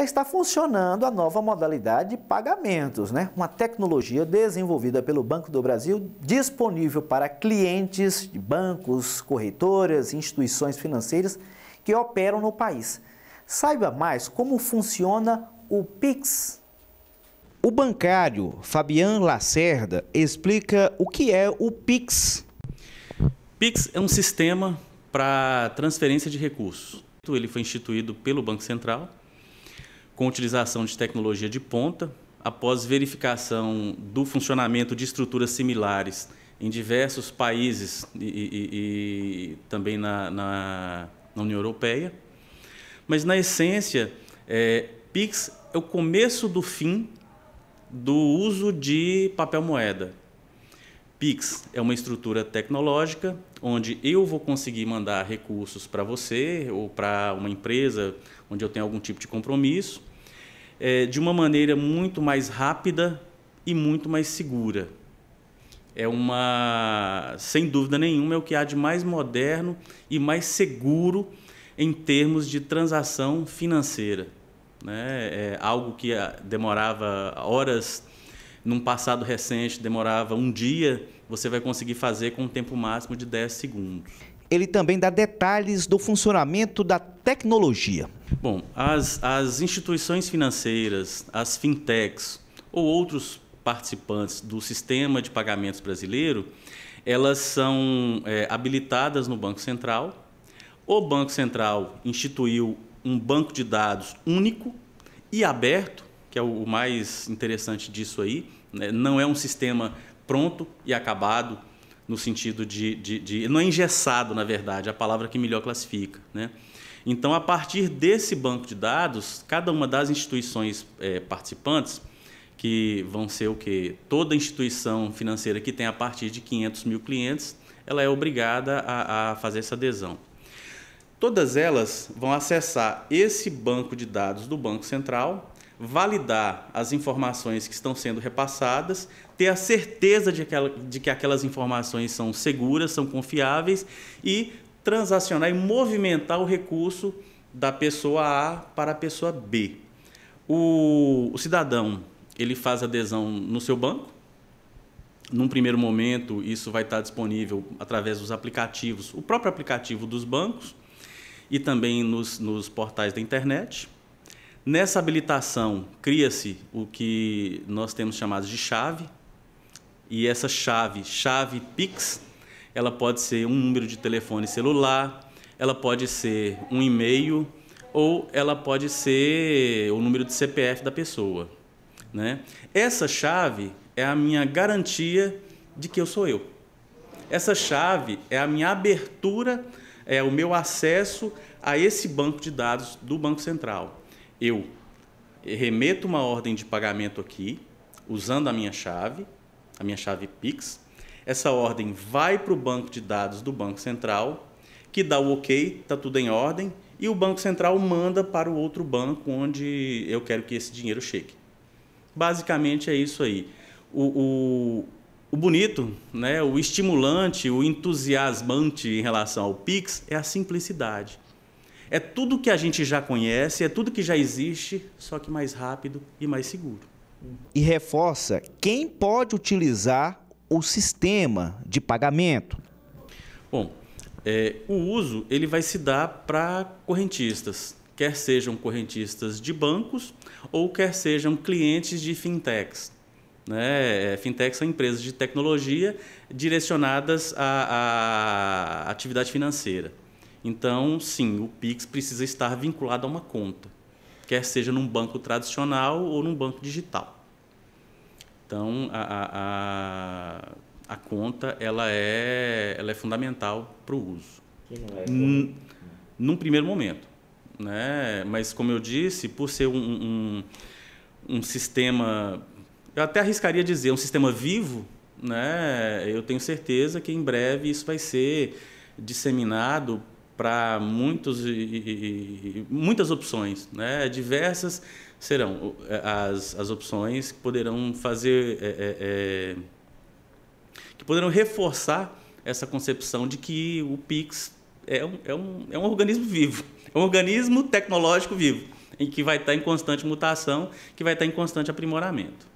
já está funcionando a nova modalidade de pagamentos, né? uma tecnologia desenvolvida pelo Banco do Brasil, disponível para clientes de bancos, corretoras, instituições financeiras que operam no país. Saiba mais como funciona o Pix. O bancário Fabian Lacerda explica o que é o Pix. Pix é um sistema para transferência de recursos. Ele foi instituído pelo Banco Central com utilização de tecnologia de ponta, após verificação do funcionamento de estruturas similares em diversos países e, e, e também na, na, na, União Europeia. Mas, na essência, é, PIX é o começo do fim do uso de papel moeda. PIX é uma estrutura tecnológica onde eu vou conseguir mandar recursos para você ou para uma empresa onde eu tenho algum tipo de compromisso é, de uma maneira muito mais rápida e muito mais segura. É uma, sem dúvida nenhuma, é o que há de mais moderno e mais seguro em termos de transação financeira. Né? É algo que ah, demorava horas, num passado recente demorava um dia, você vai conseguir fazer com um tempo máximo de 10 segundos ele também dá detalhes do funcionamento da tecnologia. Bom, as, as instituições financeiras, as fintechs ou outros participantes do sistema de pagamentos brasileiro, elas são é, habilitadas no Banco Central. O Banco Central instituiu um banco de dados único e aberto, que é o mais interessante disso aí. Né? Não é um sistema pronto e acabado no sentido de, de, de, Não é engessado, na verdade, é a palavra que melhor classifica. Né? Então, a partir desse banco de dados, cada uma das instituições é, participantes, que vão ser o quê? Toda instituição financeira que tem a partir de 500 mil clientes, ela é obrigada a, a fazer essa adesão. Todas elas vão acessar esse banco de dados do Banco Central validar as informações que estão sendo repassadas, ter a certeza de que, de que aquelas informações são seguras, são confiáveis e transacionar e movimentar o recurso da pessoa A para a pessoa B. O, o cidadão ele faz adesão no seu banco. Num primeiro momento, isso vai estar disponível através dos aplicativos, o próprio aplicativo dos bancos e também nos, nos portais da internet. Nessa habilitação, cria-se o que nós temos chamado de chave, e essa chave, chave Pix, ela pode ser um número de telefone celular, ela pode ser um e-mail ou ela pode ser o número de CPF da pessoa. Né? Essa chave é a minha garantia de que eu sou eu. Essa chave é a minha abertura, é o meu acesso a esse banco de dados do Banco Central eu remeto uma ordem de pagamento aqui, usando a minha chave, a minha chave Pix. Essa ordem vai para o banco de dados do Banco Central, que dá o OK, está tudo em ordem, e o Banco Central manda para o outro banco onde eu quero que esse dinheiro chegue. Basicamente é isso aí. O, o, o bonito, né, o estimulante, o entusiasmante em relação ao Pix é a simplicidade. É tudo que a gente já conhece, é tudo que já existe, só que mais rápido e mais seguro. E reforça quem pode utilizar o sistema de pagamento. Bom, é, o uso ele vai se dar para correntistas, quer sejam correntistas de bancos ou quer sejam clientes de fintechs. Né? É, fintechs são empresas de tecnologia direcionadas à, à atividade financeira. Então, sim, o Pix precisa estar vinculado a uma conta, quer seja num banco tradicional ou num banco digital. Então, a, a, a conta ela é, ela é fundamental para o uso. Que é num primeiro momento. Né? Mas, como eu disse, por ser um, um, um sistema, eu até arriscaria dizer, um sistema vivo, né? eu tenho certeza que em breve isso vai ser disseminado para muitos e, e, muitas opções, né? Diversas serão é, as, as opções que poderão fazer é, é, é, que poderão reforçar essa concepção de que o Pix é um, é um, é um organismo vivo, é um organismo tecnológico vivo, em que vai estar em constante mutação, que vai estar em constante aprimoramento.